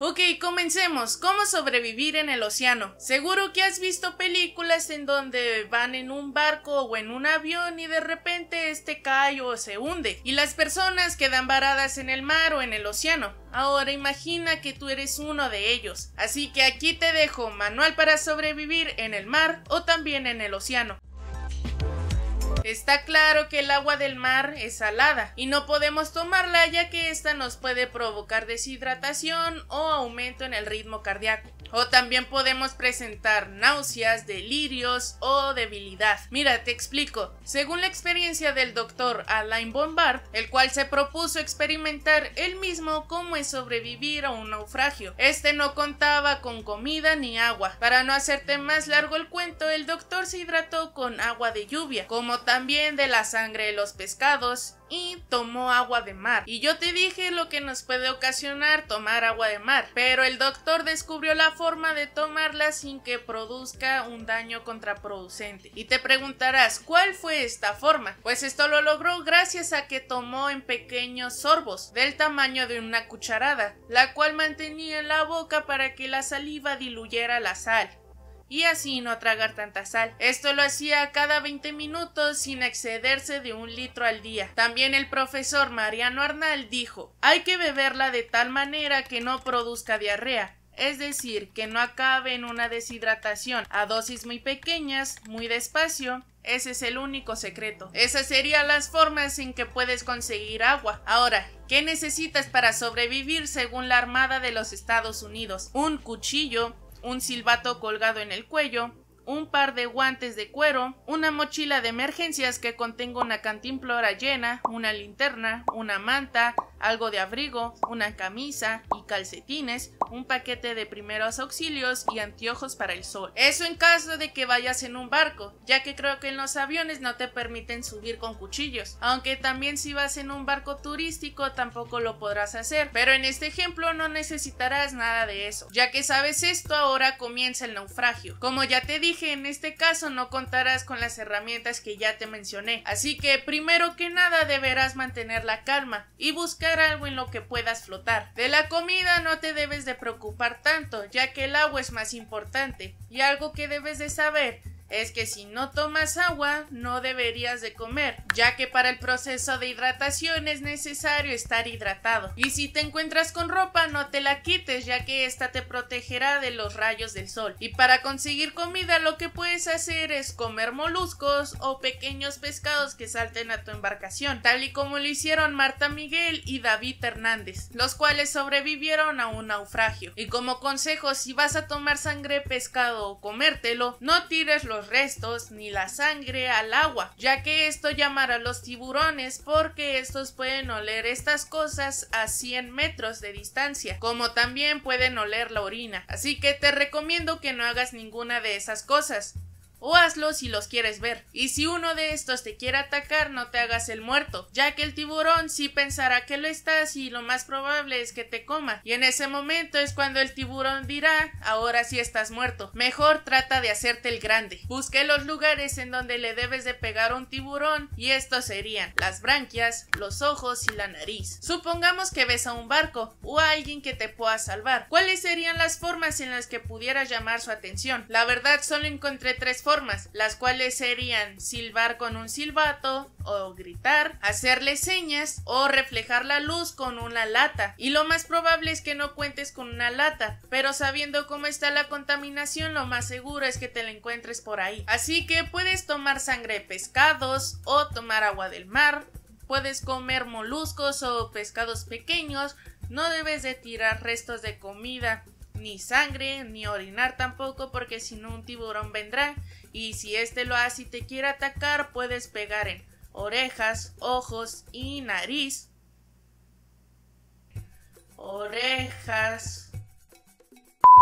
Ok, comencemos. ¿Cómo sobrevivir en el océano? Seguro que has visto películas en donde van en un barco o en un avión y de repente este cae o se hunde y las personas quedan varadas en el mar o en el océano. Ahora imagina que tú eres uno de ellos. Así que aquí te dejo manual para sobrevivir en el mar o también en el océano. Está claro que el agua del mar es salada y no podemos tomarla ya que esta nos puede provocar deshidratación o aumento en el ritmo cardíaco. O también podemos presentar náuseas, delirios o debilidad. Mira, te explico. Según la experiencia del doctor Alain Bombard, el cual se propuso experimentar él mismo cómo es sobrevivir a un naufragio. Este no contaba con comida ni agua. Para no hacerte más largo el cuento, el doctor se hidrató con agua de lluvia, como también de la sangre de los pescados, y tomó agua de mar. Y yo te dije lo que nos puede ocasionar tomar agua de mar, pero el doctor descubrió la forma de tomarla sin que produzca un daño contraproducente. Y te preguntarás, ¿cuál fue esta forma? Pues esto lo logró gracias a que tomó en pequeños sorbos del tamaño de una cucharada, la cual mantenía en la boca para que la saliva diluyera la sal y así no tragar tanta sal. Esto lo hacía cada 20 minutos sin excederse de un litro al día. También el profesor Mariano Arnal dijo hay que beberla de tal manera que no produzca diarrea, es decir, que no acabe en una deshidratación a dosis muy pequeñas, muy despacio. Ese es el único secreto. Esas serían las formas en que puedes conseguir agua. Ahora, ¿qué necesitas para sobrevivir según la Armada de los Estados Unidos? Un cuchillo, un silbato colgado en el cuello, un par de guantes de cuero, una mochila de emergencias que contenga una cantimplora llena, una linterna, una manta, algo de abrigo, una camisa y calcetines, un paquete de primeros auxilios y anteojos para el sol. Eso en caso de que vayas en un barco, ya que creo que en los aviones no te permiten subir con cuchillos, aunque también si vas en un barco turístico tampoco lo podrás hacer, pero en este ejemplo no necesitarás nada de eso, ya que sabes esto ahora comienza el naufragio. Como ya te dije, en este caso no contarás con las herramientas que ya te mencioné. Así que primero que nada deberás mantener la calma y buscar algo en lo que puedas flotar. De la comida no te debes de preocupar tanto, ya que el agua es más importante. Y algo que debes de saber es que si no tomas agua no deberías de comer, ya que para el proceso de hidratación es necesario estar hidratado. Y si te encuentras con ropa no te la quites, ya que esta te protegerá de los rayos del sol. Y para conseguir comida lo que puedes hacer es comer moluscos o pequeños pescados que salten a tu embarcación, tal y como lo hicieron Marta Miguel y David Hernández, los cuales sobrevivieron a un naufragio. Y como consejo, si vas a tomar sangre, pescado o comértelo, no tires restos ni la sangre al agua, ya que esto llamará a los tiburones porque estos pueden oler estas cosas a 100 metros de distancia, como también pueden oler la orina. Así que te recomiendo que no hagas ninguna de esas cosas o hazlo si los quieres ver. Y si uno de estos te quiere atacar, no te hagas el muerto, ya que el tiburón sí pensará que lo estás y lo más probable es que te coma. Y en ese momento es cuando el tiburón dirá, ahora sí estás muerto. Mejor trata de hacerte el grande. Busque los lugares en donde le debes de pegar a un tiburón y estos serían las branquias, los ojos y la nariz. Supongamos que ves a un barco o a alguien que te pueda salvar. ¿Cuáles serían las formas en las que pudieras llamar su atención? La verdad solo encontré tres formas las cuales serían silbar con un silbato o gritar, hacerle señas o reflejar la luz con una lata. Y lo más probable es que no cuentes con una lata, pero sabiendo cómo está la contaminación lo más seguro es que te la encuentres por ahí. Así que puedes tomar sangre de pescados o tomar agua del mar, puedes comer moluscos o pescados pequeños, no debes de tirar restos de comida ni sangre, ni orinar tampoco, porque si no un tiburón vendrá, y si éste lo hace y te quiere atacar, puedes pegar en orejas, ojos y nariz. Orejas,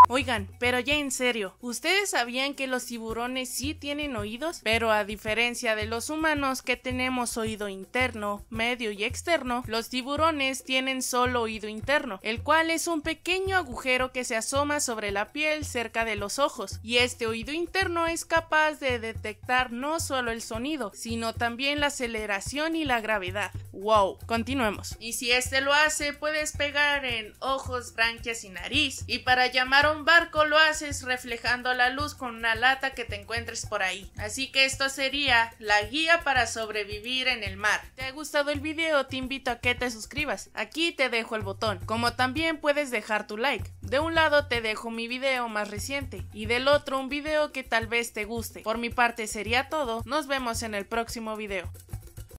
Oigan, pero ya en serio, ¿ustedes sabían que los tiburones sí tienen oídos? Pero a diferencia de los humanos que tenemos oído interno, medio y externo, los tiburones tienen solo oído interno, el cual es un pequeño agujero que se asoma sobre la piel cerca de los ojos, y este oído interno es capaz de detectar no solo el sonido, sino también la aceleración y la gravedad. ¡Wow! Continuemos. Y si este lo hace, puedes pegar en ojos, branquias y nariz, y para llamar a un barco lo haces reflejando la luz con una lata que te encuentres por ahí. Así que esto sería la guía para sobrevivir en el mar. ¿Te ha gustado el video? Te invito a que te suscribas. Aquí te dejo el botón. Como también puedes dejar tu like. De un lado te dejo mi video más reciente y del otro un video que tal vez te guste. Por mi parte sería todo. Nos vemos en el próximo video.